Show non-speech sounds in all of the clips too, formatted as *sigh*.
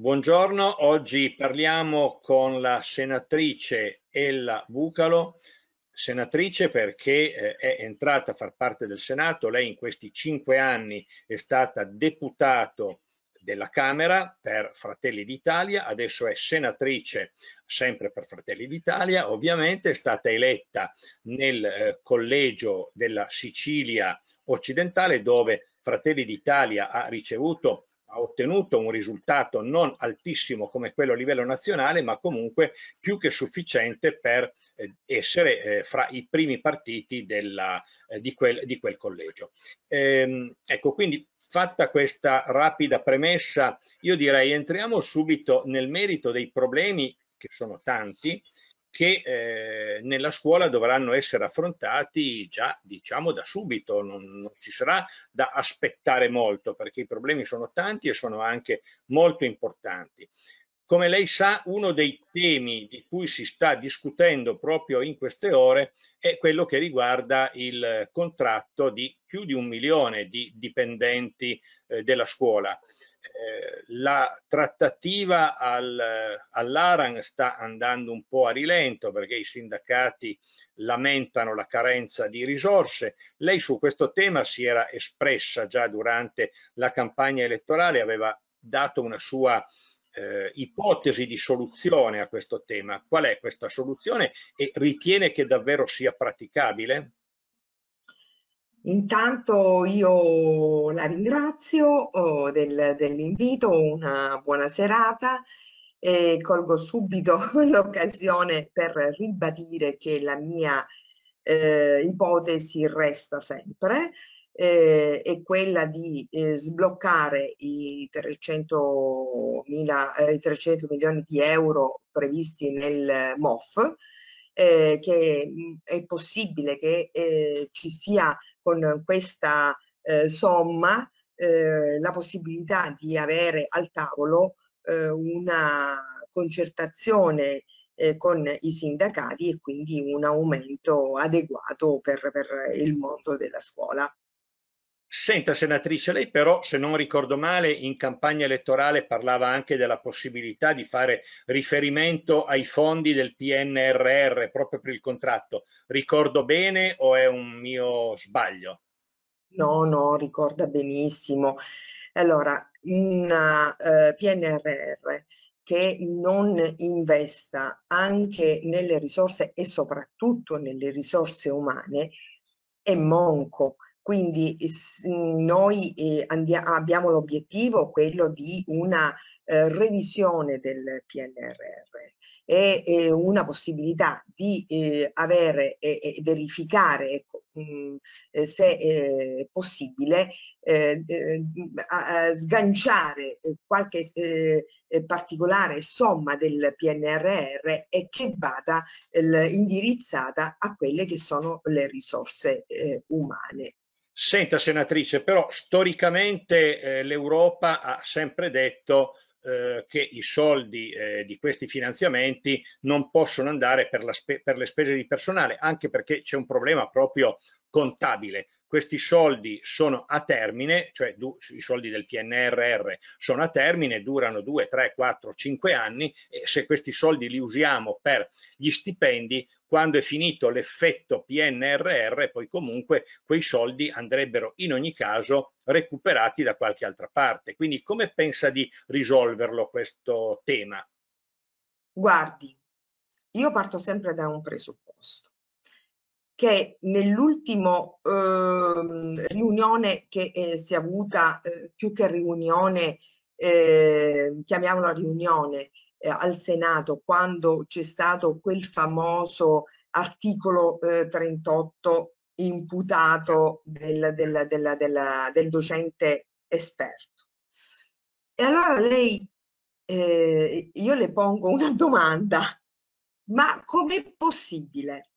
Buongiorno, oggi parliamo con la senatrice Ella Bucalo, senatrice perché eh, è entrata a far parte del Senato, lei in questi cinque anni è stata deputato della Camera per Fratelli d'Italia, adesso è senatrice sempre per Fratelli d'Italia, ovviamente è stata eletta nel eh, collegio della Sicilia occidentale dove Fratelli d'Italia ha ricevuto ha ottenuto un risultato non altissimo come quello a livello nazionale, ma comunque più che sufficiente per eh, essere eh, fra i primi partiti della, eh, di, quel, di, quel, collegio. Ehm, ecco, quindi fatta questa rapida premessa, io direi entriamo subito nel merito dei problemi, che sono tanti, che eh, nella scuola dovranno essere affrontati già diciamo da subito, non, non, ci sarà da aspettare molto perché i problemi sono tanti e sono anche molto importanti. Come lei sa, uno dei temi di cui si sta discutendo proprio in queste ore è quello che riguarda il contratto di più di un milione di dipendenti eh, della scuola. Eh, la trattativa al, all'Aran sta andando un po' a rilento perché i sindacati lamentano la carenza di risorse. Lei su questo tema si era espressa già durante la campagna elettorale, aveva dato una sua eh, ipotesi di soluzione a questo tema. Qual è questa soluzione e ritiene che davvero sia praticabile? Intanto io la ringrazio oh, del, dell'invito, una buona serata e colgo subito *laughs* l'occasione per ribadire che la mia eh, ipotesi resta sempre, eh, è quella di eh, sbloccare i 300, mila, eh, i 300 milioni di euro previsti nel MOF eh, che è possibile che eh, ci sia con questa eh, somma eh, la possibilità di avere al tavolo eh, una concertazione eh, con i sindacati e quindi un aumento adeguato per, per il mondo della scuola. Senta senatrice, lei però se non ricordo male in campagna elettorale parlava anche della possibilità di fare riferimento ai fondi del PNRR proprio per il contratto. Ricordo bene o è un mio sbaglio? No, no, ricorda benissimo. Allora, un eh, PNRR che non investa anche nelle risorse e soprattutto nelle risorse umane è monco quindi mhmm, noi eh, abbiamo l'obiettivo quello di una eh, revisione del PNRR e una possibilità di eh, avere e, verificare ecco, mhmm, se è possibile sganciare qualche particolare somma del PNRR e che vada indirizzata a quelle che sono le risorse umane. Senta senatrice, però storicamente eh, l'Europa ha sempre detto eh, che i soldi eh, di questi finanziamenti non possono andare per, per le spese di personale, anche perché c'è un problema proprio contabile questi soldi sono a termine, cioè i soldi del PNRR sono a termine, durano 2, 3, 4, 5 anni e se questi soldi li usiamo per gli stipendi, quando è finito l'effetto PNRR, poi comunque quei soldi andrebbero in ogni caso recuperati da qualche altra parte. Quindi come pensa di risolverlo questo tema? Guardi, io parto sempre da un presupposto che nell'ultimo eh, riunione che eh, si è avuta, eh, più che riunione, ehm, chiamiamola riunione, eh, al Senato, quando c'è stato quel famoso articolo 38 eh, imputato del, del, del, del, docente esperto. E allora lei, eh, io le pongo una domanda, ma com'è possibile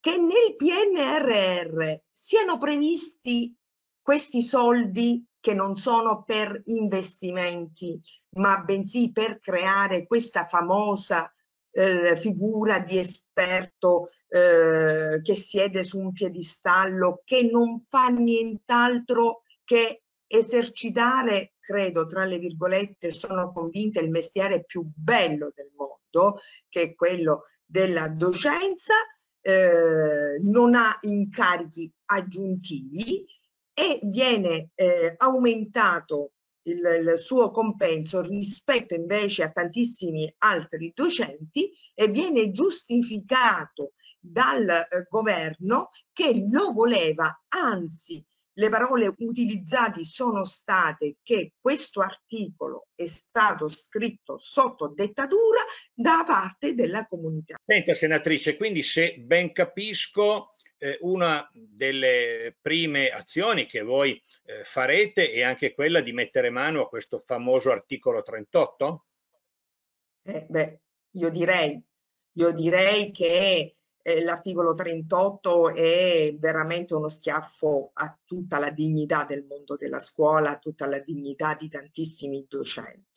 che nel PNRR siano previsti questi soldi che non sono per investimenti, ma bensì per creare questa famosa eh, figura di esperto eh, che siede su un piedistallo, che non fa nient'altro che esercitare, credo, tra le virgolette, sono convinta, il mestiere più bello del mondo, che è quello della docenza, eh, non ha incarichi aggiuntivi e viene eh, aumentato il, il, suo compenso rispetto invece a tantissimi altri docenti e viene giustificato dal eh, governo che lo voleva anzi le parole utilizzate sono state che questo articolo è stato scritto sotto dettatura da parte della comunità. Senta senatrice, quindi se ben capisco eh, una delle prime azioni che voi eh, farete è anche quella di mettere mano a questo famoso articolo 38? Eh, beh, io direi, io direi che eh, l'articolo 38 è veramente uno schiaffo a tutta la dignità del mondo della scuola, a tutta la dignità di tantissimi docenti.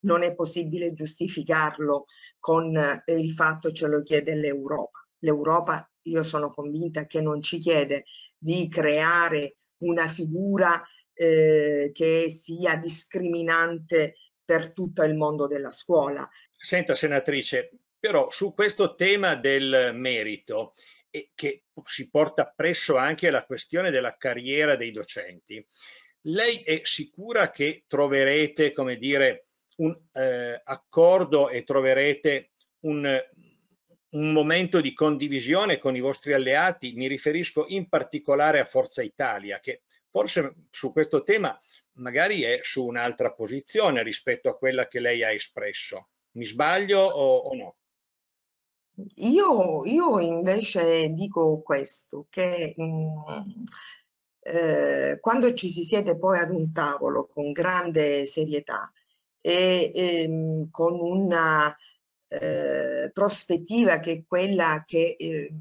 Non è possibile giustificarlo con eh, il fatto che ce lo chiede l'Europa. L'Europa, io sono convinta, che non ci chiede di creare una figura eh, che sia discriminante per tutto il mondo della scuola. Senta senatrice, però su questo tema del merito che si porta appresso anche alla questione della carriera dei docenti. Lei è sicura che troverete, come dire, un eh, accordo e troverete un, un momento di condivisione con i vostri alleati? Mi riferisco in particolare a Forza Italia, che forse su questo tema magari è su un'altra posizione rispetto a quella che lei ha espresso. Mi sbaglio o, o no? Io, io invece dico questo, che mh, mhmm, eh, quando ci si siede poi ad un tavolo con grande serietà e, e ehm, mh, con una eh, prospettiva che è quella che eh,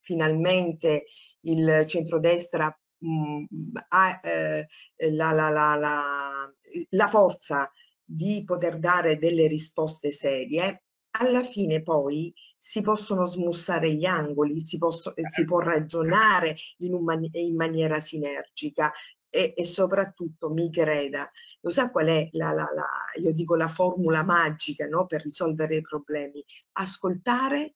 finalmente il centrodestra mh, mhmm, ha eh, la, la, la, la forza di poter dare delle risposte serie, alla fine poi si possono smussare gli angoli, si, posso, eh, si può ragionare in, man in maniera sinergica e, e, soprattutto mi creda, lo sa qual è la, la, la, io dico la formula magica no? per risolvere i problemi? Ascoltare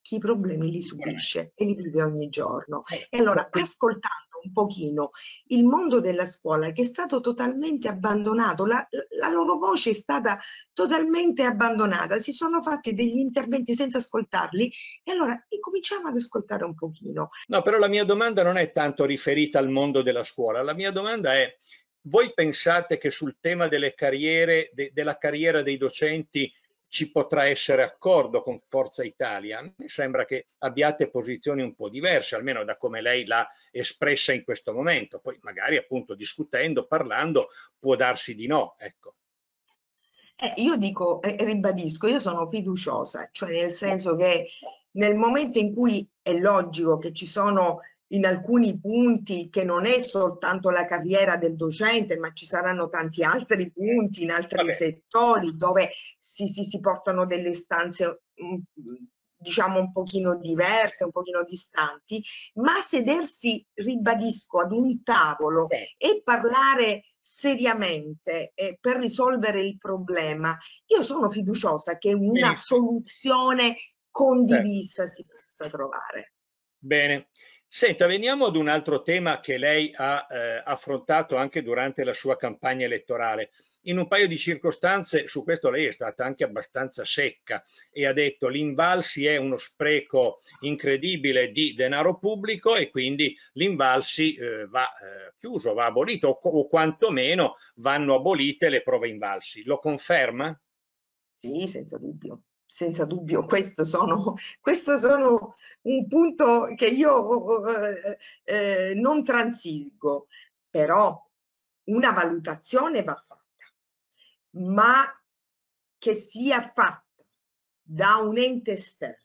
chi i problemi li subisce e li vive ogni giorno. Eh, e allora ascoltando un pochino il mondo della scuola che è stato totalmente abbandonato, la, la loro voce è stata totalmente abbandonata, si sono fatti degli interventi senza ascoltarli e allora incominciamo ad ascoltare un pochino. No, però la mia domanda non è tanto riferita al mondo della scuola, la mia domanda è voi pensate che sul tema delle carriere, de, della carriera dei docenti ci potrà essere accordo con Forza Italia. Mi sembra che abbiate posizioni un po' diverse, almeno da come lei l'ha espressa in questo momento. Poi magari appunto discutendo, parlando, può darsi di no. Ecco. Eh, io dico, eh, ribadisco, io sono fiduciosa, cioè nel senso che nel momento in cui è logico che ci sono in alcuni punti che non è soltanto la carriera del docente, ma ci saranno tanti altri punti in altri Vabbè. settori dove si, si, si, portano delle stanze mm, diciamo un pochino diverse, un pochino distanti, ma sedersi, ribadisco, ad un tavolo e parlare seriamente eh, per risolvere il problema, io sono fiduciosa che una Beh. soluzione condivisa Beh. si possa trovare. Bene, Senta, veniamo ad un altro tema che lei ha eh, affrontato anche durante la sua campagna elettorale. In un paio di circostanze su questo lei è stata anche abbastanza secca e ha detto l'invalsi è uno spreco incredibile di denaro pubblico e quindi l'invalsi eh, va eh, chiuso, va abolito o, o quantomeno vanno abolite le prove invalsi. Lo conferma? Sì, senza dubbio senza dubbio, questo sono, *laughs* questo sono un punto che io eh, eh, non transisco, però una valutazione va fatta, ma che sia fatta da un ente esterno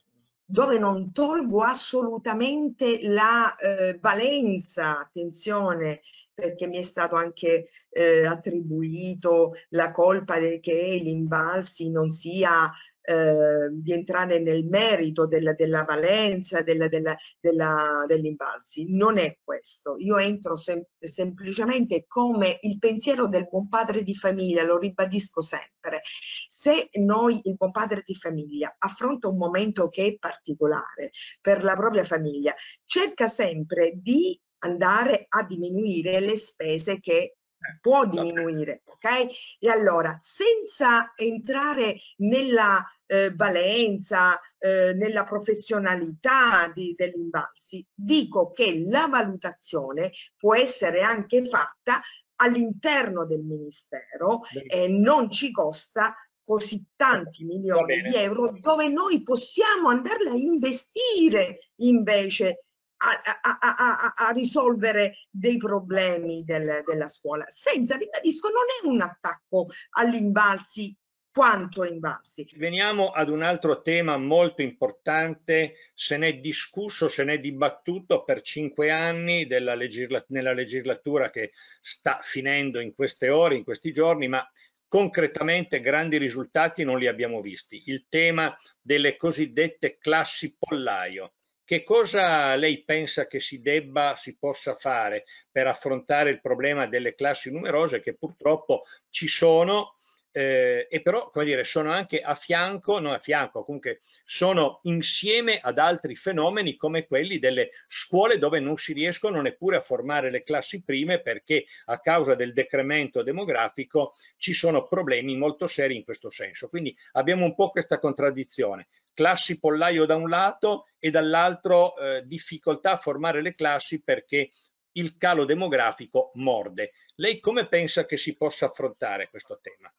dove non tolgo assolutamente la eh, valenza, attenzione, perché mi è stato anche eh, attribuito la colpa che gli invalsi non sia Ehm, di entrare nel merito della, della valenza della, della, degli invalsi, non è questo. Io entro sem semplicemente come il pensiero del buon padre di famiglia, lo ribadisco sempre. Se noi, il buon padre di famiglia, affronta un momento che è particolare per la propria famiglia, cerca sempre di andare a diminuire le spese che può diminuire, ok? E allora, senza entrare nella eh, valenza, eh, nella professionalità degli imbalzi, dico che la valutazione può essere anche fatta all'interno del Ministero e eh, non ci costa così tanti milioni di euro dove noi possiamo andarla a investire invece a, a, a, risolvere dei problemi del, della scuola. Senza, ribadisco, non è un attacco all'invalsi quanto invalsi. Veniamo ad un altro tema molto importante, se n'è discusso, se n'è dibattuto per cinque anni legisla nella legislatura che sta finendo in queste ore, in questi giorni, ma concretamente grandi risultati non li abbiamo visti. Il tema delle cosiddette classi pollaio che cosa lei pensa che si debba, si possa fare per affrontare il problema delle classi numerose che purtroppo ci sono eh, e però come dire, sono anche a fianco, non a fianco, comunque sono insieme ad altri fenomeni come quelli delle scuole dove non si riescono neppure a formare le classi prime perché a causa del decremento demografico ci sono problemi molto seri in questo senso. Quindi abbiamo un po' questa contraddizione, classi pollaio da un lato e dall'altro eh, difficoltà a formare le classi perché il calo demografico morde. Lei come pensa che si possa affrontare questo tema?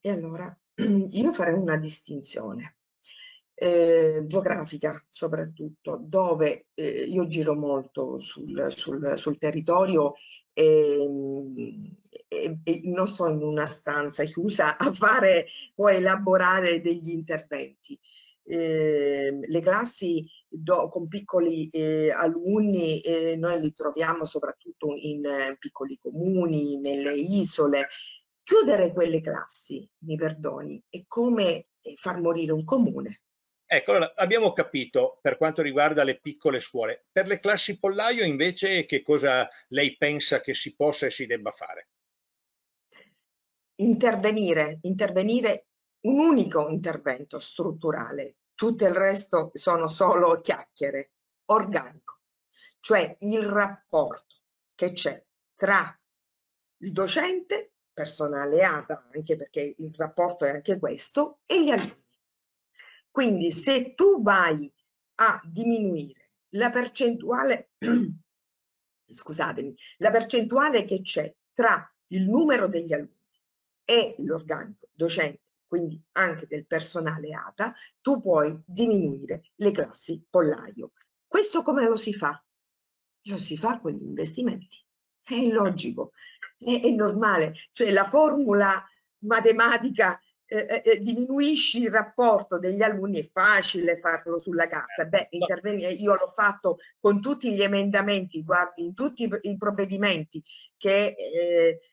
E allora *clears throat* io farei una distinzione eh, geografica soprattutto, dove eh, io giro molto sul, sul, sul territorio e, ehm, e, e, non sto in una stanza chiusa a fare o a elaborare degli interventi. Eh, le classi do, con piccoli eh, alunni eh, noi li troviamo soprattutto in eh, piccoli comuni, nelle isole, chiudere quelle classi, mi perdoni, è come eh, far morire un comune. Ecco, allora, abbiamo capito per quanto riguarda le piccole scuole. Per le classi pollaio invece che cosa lei pensa che si possa e si debba fare? Intervenire, intervenire un unico intervento strutturale, tutto il resto sono solo chiacchiere, organico, cioè il rapporto che c'è tra il docente personale ADA, anche perché il rapporto è anche questo, e gli alunni. Quindi se tu vai a diminuire la percentuale, *clears throat* scusatemi, la percentuale che c'è tra il numero degli alunni e l'organico docente, quindi anche del personale ATA, tu puoi diminuire le classi pollaio. Questo come lo si fa? Lo si fa con gli investimenti. È logico è, è normale, cioè la formula matematica eh, eh, eh diminuisci il rapporto degli alunni è facile farlo sulla carta. Eh, Beh, intervenire, eh, io l'ho fatto con tutti gli emendamenti, guardi, in tutti i, provvedimenti che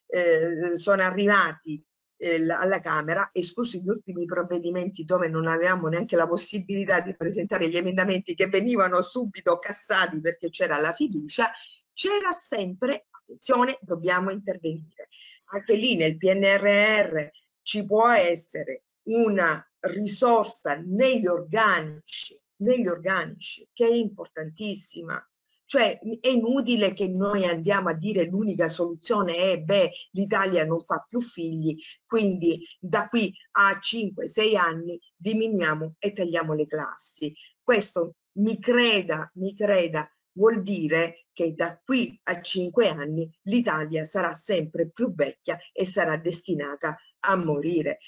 eh, sono arrivati alla Camera, esclusi gli ultimi provvedimenti dove non avevamo neanche la possibilità di presentare gli emendamenti che venivano subito cassati perché c'era la fiducia, c'era sempre attenzione, dobbiamo intervenire. Anche lì nel PNRR ci può essere una risorsa negli organici, negli organici che è importantissima. Cioè è inutile che noi andiamo a dire l'unica soluzione è beh l'Italia non fa più figli, quindi da qui a 5-6 anni diminuiamo e tagliamo le classi. Questo mi creda, mi creda, vuol dire che da qui a cinque anni l'Italia sarà sempre più vecchia e sarà destinata a morire.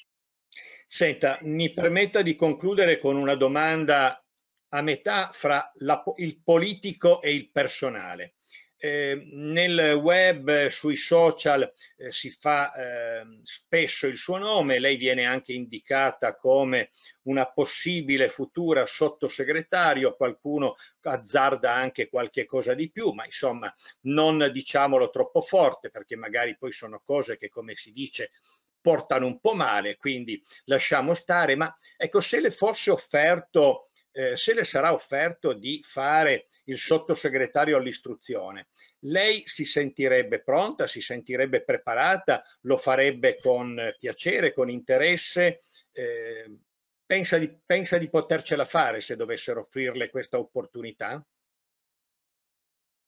Senta, mi permetta di concludere con una domanda a metà fra la, il politico e il personale. Ehm, nel web, eh, sui social eh, si fa eh, spesso il suo nome, lei viene anche indicata come una possibile futura sottosegretario, qualcuno azzarda anche qualche cosa di più, ma insomma non diciamolo troppo forte perché magari poi sono cose che come si dice portano un po' male, quindi lasciamo stare, ma ecco se le fosse offerto eh, se le sarà offerto di fare il sottosegretario all'istruzione, lei si sentirebbe pronta, si sentirebbe preparata, lo farebbe con piacere, con interesse? Eh, pensa, di, pensa di potercela fare se dovessero offrirle questa opportunità?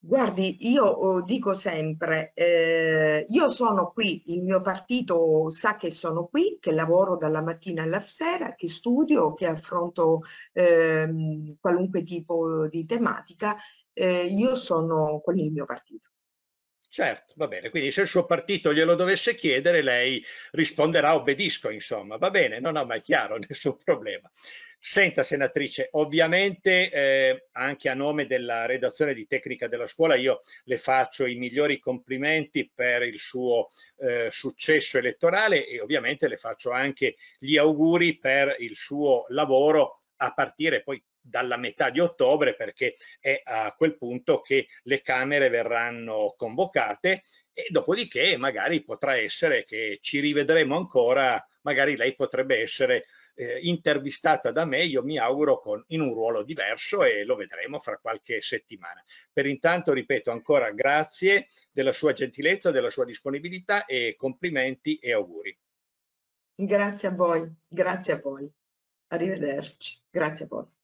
Guardi, io oh, dico sempre, eh, io sono qui, il mio partito sa che sono qui, che lavoro dalla mattina alla sera, che studio, che affronto eh, qualunque tipo di tematica, eh, io sono con il mio partito. Certo, va bene, quindi se il suo partito glielo dovesse chiedere lei risponderà obbedisco, insomma, va bene, non ho mai chiaro, *laughs* nessun problema. Senta, senatrice, ovviamente eh, anche a nome della redazione di Tecnica della Scuola io le faccio i migliori complimenti per il suo eh, successo elettorale e ovviamente le faccio anche gli auguri per il suo lavoro a partire poi dalla metà di ottobre perché è a quel punto che le Camere verranno convocate e dopodiché magari potrà essere che ci rivedremo ancora, magari lei potrebbe essere eh, intervistata da me, io mi auguro con, in un ruolo diverso e lo vedremo fra qualche settimana. Per intanto, ripeto ancora grazie della sua gentilezza, della sua disponibilità e complimenti e auguri. Grazie a voi, grazie a voi. Arrivederci, grazie a voi.